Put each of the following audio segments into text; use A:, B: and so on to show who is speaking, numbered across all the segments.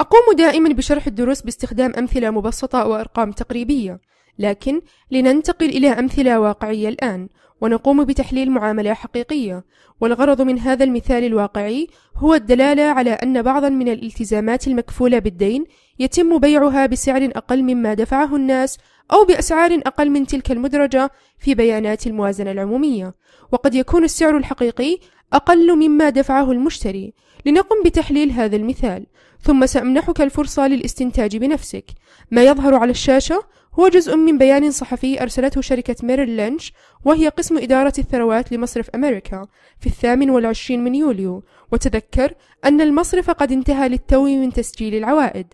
A: أقوم دائما بشرح الدروس باستخدام أمثلة مبسطة وأرقام تقريبية، لكن لننتقل إلى أمثلة واقعية الآن، ونقوم بتحليل معاملة حقيقية، والغرض من هذا المثال الواقعي هو الدلالة على أن بعضًا من الالتزامات المكفولة بالدين يتم بيعها بسعر أقل مما دفعه الناس أو بأسعار أقل من تلك المدرجة في بيانات الموازنة العمومية، وقد يكون السعر الحقيقي أقل مما دفعه المشتري، لنقم بتحليل هذا المثال، ثم سأمنحك الفرصة للاستنتاج بنفسك. ما يظهر على الشاشة هو جزء من بيان صحفي أرسلته شركة ميريل لينش وهي قسم إدارة الثروات لمصرف أمريكا في الثامن والعشرين من يوليو وتذكر أن المصرف قد انتهى للتو من تسجيل العوائد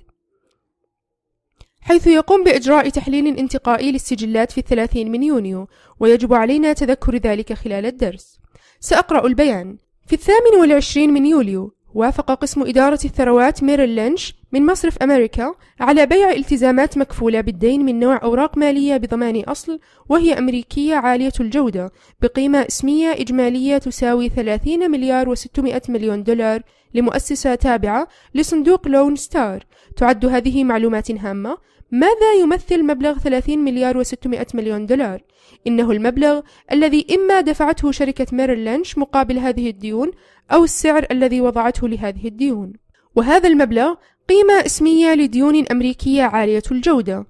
A: حيث يقوم بإجراء تحليل انتقائي للسجلات في الثلاثين من يونيو ويجب علينا تذكر ذلك خلال الدرس سأقرأ البيان في الثامن والعشرين من يوليو وافق قسم إدارة الثروات ميريل لينش من مصرف أمريكا على بيع التزامات مكفولة بالدين من نوع أوراق مالية بضمان أصل وهي أمريكية عالية الجودة بقيمة اسمية إجمالية تساوي 30 مليار و600 مليون دولار لمؤسسة تابعة لصندوق لون ستار تعد هذه معلومات هامة ماذا يمثل مبلغ 30 مليار و600 مليون دولار؟ إنه المبلغ الذي إما دفعته شركة ميرل لينش مقابل هذه الديون أو السعر الذي وضعته لهذه الديون وهذا المبلغ قيمة اسمية لديون أمريكية عالية الجودة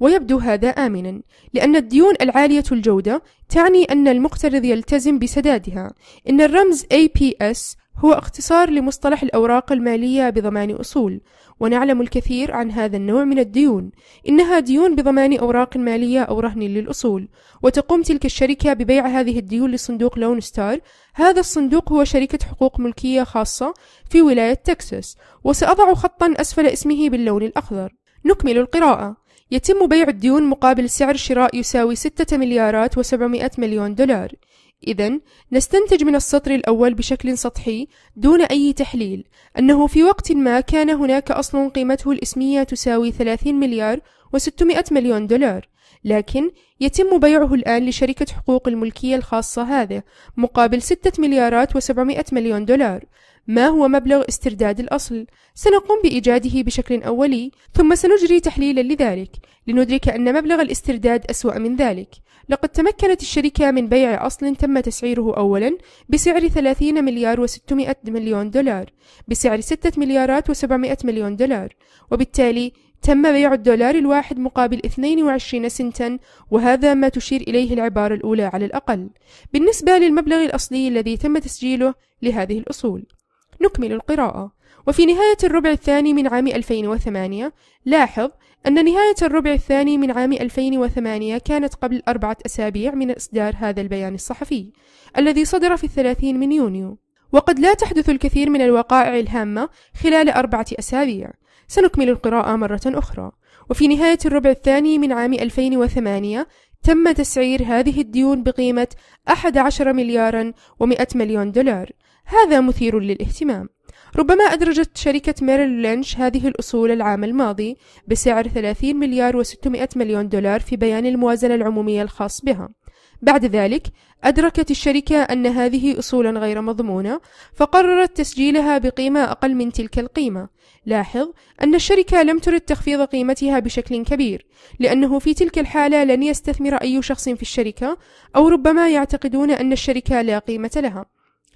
A: ويبدو هذا آمنا لأن الديون العالية الجودة تعني أن المقترض يلتزم بسدادها إن الرمز APS هو اختصار لمصطلح الأوراق المالية بضمان أصول، ونعلم الكثير عن هذا النوع من الديون، إنها ديون بضمان أوراق مالية أو رهن للأصول، وتقوم تلك الشركة ببيع هذه الديون لصندوق لون ستار، هذا الصندوق هو شركة حقوق ملكية خاصة في ولاية تكساس، وسأضع خطًا أسفل اسمه باللون الأخضر. نكمل القراءة. يتم بيع الديون مقابل سعر شراء يساوي 6 مليارات و700 مليون دولار. إذا نستنتج من السطر الأول بشكل سطحي دون أي تحليل أنه في وقت ما كان هناك أصل قيمته الإسمية تساوي 30 مليار و600 مليون دولار لكن يتم بيعه الآن لشركة حقوق الملكية الخاصة هذه مقابل 6 مليارات و700 مليون دولار ما هو مبلغ استرداد الأصل؟ سنقوم بإيجاده بشكل أولي، ثم سنجري تحليلا لذلك، لندرك أن مبلغ الاسترداد أسوأ من ذلك. لقد تمكنت الشركة من بيع أصل تم تسعيره أولا بسعر 30 مليار و600 مليون دولار، بسعر 6 مليارات و700 مليون دولار، وبالتالي تم بيع الدولار الواحد مقابل 22 سنتا وهذا ما تشير إليه العبارة الأولى على الأقل بالنسبة للمبلغ الأصلي الذي تم تسجيله لهذه الأصول نكمل القراءة وفي نهاية الربع الثاني من عام 2008 لاحظ أن نهاية الربع الثاني من عام 2008 كانت قبل أربعة أسابيع من إصدار هذا البيان الصحفي الذي صدر في الثلاثين من يونيو وقد لا تحدث الكثير من الوقائع الهامة خلال أربعة أسابيع سنكمل القراءة مرة أخرى وفي نهاية الربع الثاني من عام 2008 تم تسعير هذه الديون بقيمة 11 مليارا و100 مليون دولار هذا مثير للاهتمام ربما أدرجت شركة ميريل لينش هذه الأصول العام الماضي بسعر 30 مليار و600 مليون دولار في بيان الموازنة العمومية الخاص بها بعد ذلك أدركت الشركة أن هذه أصولا غير مضمونة فقررت تسجيلها بقيمة أقل من تلك القيمة لاحظ أن الشركة لم ترد تخفيض قيمتها بشكل كبير لأنه في تلك الحالة لن يستثمر أي شخص في الشركة أو ربما يعتقدون أن الشركة لا قيمة لها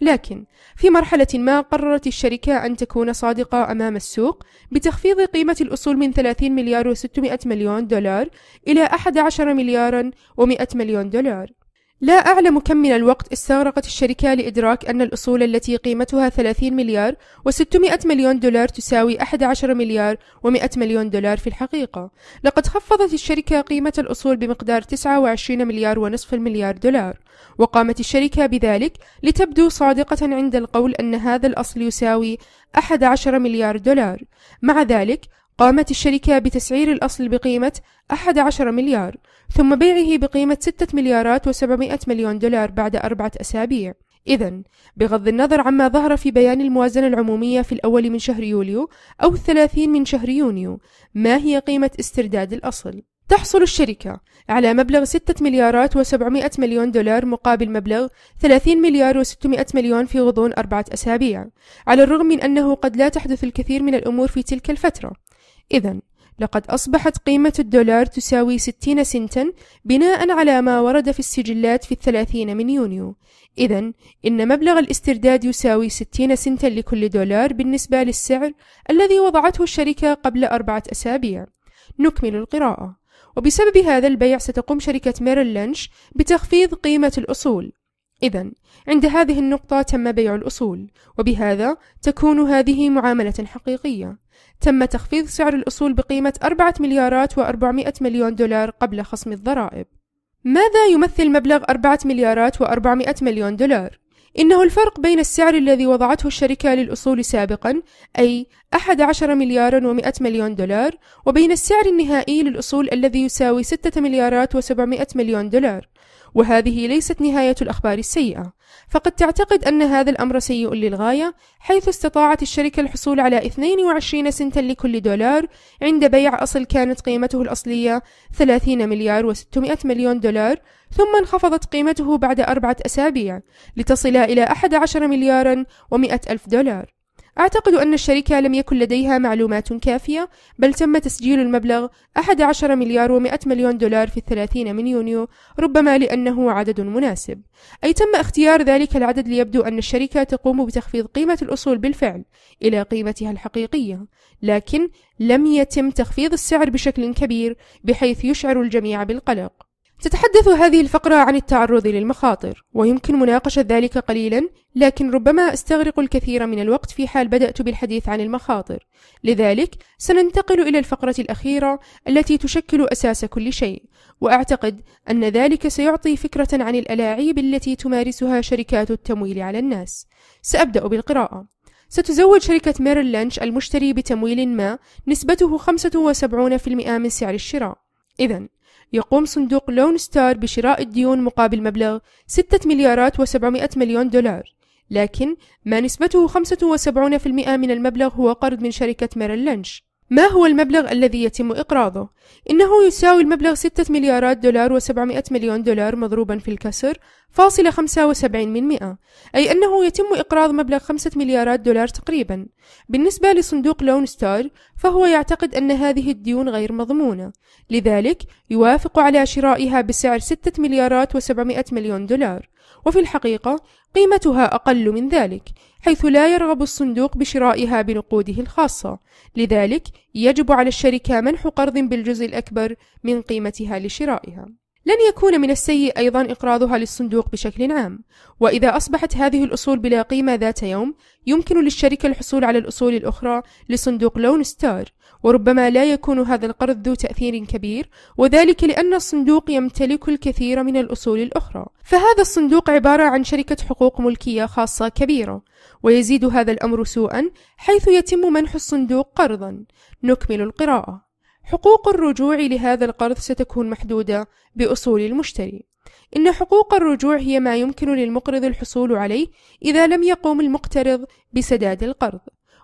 A: لكن في مرحلة ما قررت الشركة أن تكون صادقة أمام السوق بتخفيض قيمة الأصول من 30 مليار و600 مليون دولار إلى 11 مليار و100 مليون دولار لا أعلم كم من الوقت استغرقت الشركة لإدراك أن الأصول التي قيمتها 30 مليار و600 مليون دولار تساوي 11 مليار و100 مليون دولار في الحقيقة. لقد خفضت الشركة قيمة الأصول بمقدار 29 مليار ونصف المليار دولار، وقامت الشركة بذلك لتبدو صادقة عند القول أن هذا الأصل يساوي 11 مليار دولار. مع ذلك، قامت الشركة بتسعير الأصل بقيمة 11 مليار ثم بيعه بقيمة 6 مليارات و700 مليون دولار بعد أربعة أسابيع إذا بغض النظر عما ظهر في بيان الموازنة العمومية في الأول من شهر يوليو أو الثلاثين من شهر يونيو ما هي قيمة استرداد الأصل؟ تحصل الشركة على مبلغ 6 مليارات و700 مليون دولار مقابل مبلغ 30 مليار و600 مليون في غضون أربعة أسابيع على الرغم من أنه قد لا تحدث الكثير من الأمور في تلك الفترة إذا لقد أصبحت قيمة الدولار تساوي 60 سنتا بناء على ما ورد في السجلات في الثلاثين من يونيو إذا إن مبلغ الاسترداد يساوي 60 سنتا لكل دولار بالنسبة للسعر الذي وضعته الشركة قبل أربعة أسابيع نكمل القراءة وبسبب هذا البيع ستقوم شركة ميرل لينش بتخفيض قيمة الأصول إذا عند هذه النقطة تم بيع الأصول وبهذا تكون هذه معاملة حقيقية تم تخفيض سعر الأصول بقيمة 4 مليارات و400 مليون دولار قبل خصم الضرائب ماذا يمثل مبلغ 4 مليارات و400 مليون دولار؟ إنه الفرق بين السعر الذي وضعته الشركة للأصول سابقا أي 11 مليار و100 مليون دولار وبين السعر النهائي للأصول الذي يساوي 6 مليارات و700 مليون دولار وهذه ليست نهاية الأخبار السيئة، فقد تعتقد أن هذا الأمر سيء للغاية، حيث استطاعت الشركة الحصول على 22 سنتا لكل دولار عند بيع أصل كانت قيمته الأصلية 30 مليار و600 مليون دولار، ثم انخفضت قيمته بعد أربعة أسابيع لتصل إلى 11 مليارا و100 ألف دولار. أعتقد أن الشركة لم يكن لديها معلومات كافية بل تم تسجيل المبلغ 11 مليار و100 مليون دولار في الثلاثين من يونيو ربما لأنه عدد مناسب أي تم اختيار ذلك العدد ليبدو أن الشركة تقوم بتخفيض قيمة الأصول بالفعل إلى قيمتها الحقيقية لكن لم يتم تخفيض السعر بشكل كبير بحيث يشعر الجميع بالقلق تتحدث هذه الفقرة عن التعرض للمخاطر، ويمكن مناقشة ذلك قليلا، لكن ربما أستغرق الكثير من الوقت في حال بدأت بالحديث عن المخاطر، لذلك سننتقل إلى الفقرة الأخيرة التي تشكل أساس كل شيء، وأعتقد أن ذلك سيعطي فكرة عن الألاعيب التي تمارسها شركات التمويل على الناس. سأبدأ بالقراءة. ستزود شركة ميرل لانش المشتري بتمويل ما نسبته 75% من سعر الشراء. إذا يقوم صندوق لون ستار بشراء الديون مقابل مبلغ 6 مليارات و700 مليون دولار لكن ما نسبته 75% من المبلغ هو قرض من شركة ميريل لينش ما هو المبلغ الذي يتم إقراضه؟ إنه يساوي المبلغ 6 مليارات دولار و700 مليون دولار مضروبا في الكسر فاصلة 75 من مئة أي أنه يتم إقراض مبلغ خمسة مليارات دولار تقريبا بالنسبة لصندوق لون ستار فهو يعتقد أن هذه الديون غير مضمونة لذلك يوافق على شرائها بسعر ستة مليارات و700 مليون دولار وفي الحقيقة قيمتها أقل من ذلك حيث لا يرغب الصندوق بشرائها بنقوده الخاصة لذلك يجب على الشركة منح قرض بالجزء الأكبر من قيمتها لشرائها لن يكون من السيء أيضا إقراضها للصندوق بشكل عام، وإذا أصبحت هذه الأصول بلا قيمة ذات يوم، يمكن للشركة الحصول على الأصول الأخرى لصندوق لون ستار، وربما لا يكون هذا القرض ذو تأثير كبير، وذلك لأن الصندوق يمتلك الكثير من الأصول الأخرى، فهذا الصندوق عبارة عن شركة حقوق ملكية خاصة كبيرة، ويزيد هذا الأمر سوءًا حيث يتم منح الصندوق قرضًا. نكمل القراءة. حقوق الرجوع لهذا القرض ستكون محدودة بأصول المشتري إن حقوق الرجوع هي ما يمكن للمقرض الحصول عليه إذا لم يقوم المقترض بسداد القرض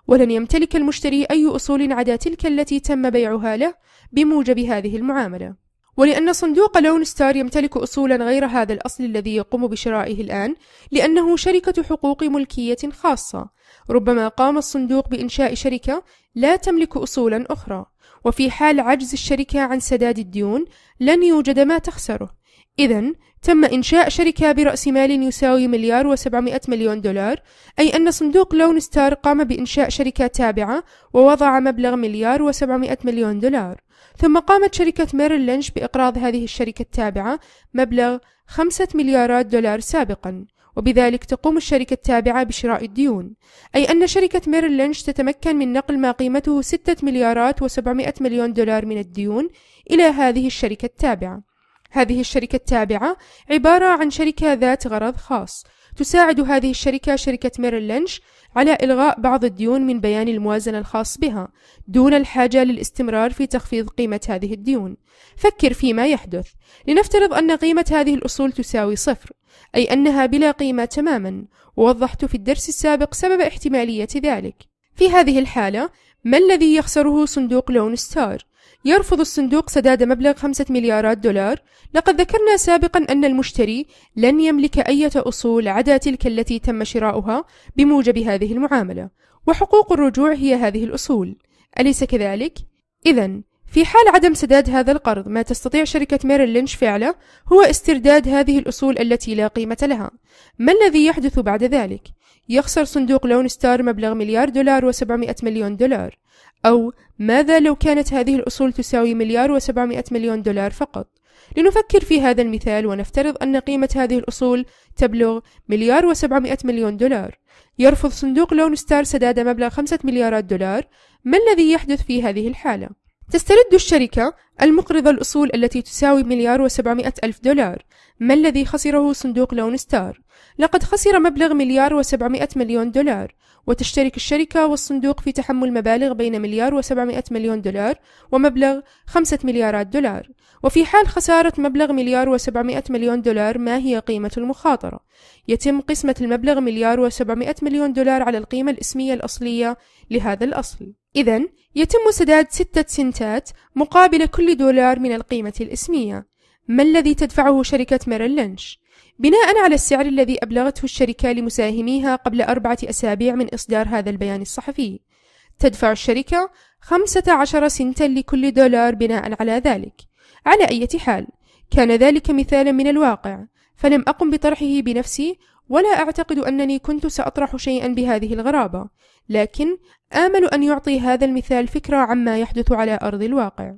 A: ولن يمتلك المشتري أي أصول عدا تلك التي تم بيعها له بموجب هذه المعاملة ولأن صندوق لون ستار يمتلك أصولا غير هذا الأصل الذي يقوم بشرائه الآن لأنه شركة حقوق ملكية خاصة ربما قام الصندوق بإنشاء شركة لا تملك أصولا أخرى وفي حال عجز الشركة عن سداد الديون لن يوجد ما تخسره إذا تم إنشاء شركة برأس مال يساوي مليار وسبعمائة مليون دولار أي أن صندوق لون ستار قام بإنشاء شركة تابعة ووضع مبلغ مليار وسبعمائة مليون دولار ثم قامت شركة ميريل لينش بإقراض هذه الشركة التابعة مبلغ خمسة مليارات دولار سابقا وبذلك تقوم الشركة التابعة بشراء الديون أي أن شركة ميريل لينش تتمكن من نقل ما قيمته ستة مليارات وسبعمائة مليون دولار من الديون إلى هذه الشركة التابعة هذه الشركة التابعة عبارة عن شركة ذات غرض خاص تساعد هذه الشركة شركة ميريل لينش على إلغاء بعض الديون من بيان الموازنة الخاص بها دون الحاجة للاستمرار في تخفيض قيمة هذه الديون فكر فيما يحدث لنفترض أن قيمة هذه الأصول تساوي صفر أي أنها بلا قيمة تماما ووضحت في الدرس السابق سبب احتمالية ذلك في هذه الحالة ما الذي يخسره صندوق لون ستار؟ يرفض الصندوق سداد مبلغ خمسة مليارات دولار لقد ذكرنا سابقا أن المشتري لن يملك أي أصول عدا تلك التي تم شراؤها بموجب هذه المعاملة وحقوق الرجوع هي هذه الأصول أليس كذلك؟ إذا في حال عدم سداد هذا القرض ما تستطيع شركة ميرل لينش فعله هو استرداد هذه الأصول التي لا قيمة لها ما الذي يحدث بعد ذلك؟ يخسر صندوق لون ستار مبلغ مليار دولار و700 مليون دولار أو ماذا لو كانت هذه الأصول تساوي مليار وسبعمائة مليون دولار فقط؟ لنفكر في هذا المثال ونفترض أن قيمة هذه الأصول تبلغ مليار وسبعمائة مليون دولار يرفض صندوق لون ستار سداد مبلغ خمسة مليارات دولار ما الذي يحدث في هذه الحالة؟ تسترد الشركة المقرضة الأصول التي تساوي مليار وسبعمائة ألف دولار ما الذي خسره صندوق لون ستار؟ لقد خسر مبلغ مليار وسبعمائة مليون دولار وتشترك الشركة والصندوق في تحمل مبالغ بين مليار وسبعمائة مليون دولار ومبلغ خمسة مليارات دولار وفي حال خسارة مبلغ مليار وسبعمائة مليون دولار ما هي قيمة المخاطرة؟ يتم قسمة المبلغ مليار وسبعمائة مليون دولار على القيمة الإسمية الأصلية لهذا الأصل إذا يتم سداد ستة سنتات مقابل كل دولار من القيمة الإسمية ما الذي تدفعه شركة ميريل لينش؟ بناء على السعر الذي أبلغته الشركة لمساهميها قبل أربعة أسابيع من إصدار هذا البيان الصحفي تدفع الشركة 15 سنتا لكل دولار بناء على ذلك على أي حال كان ذلك مثالا من الواقع فلم أقم بطرحه بنفسي ولا أعتقد أنني كنت سأطرح شيئا بهذه الغرابة، لكن آمل أن يعطي هذا المثال فكرة عما يحدث على أرض الواقع.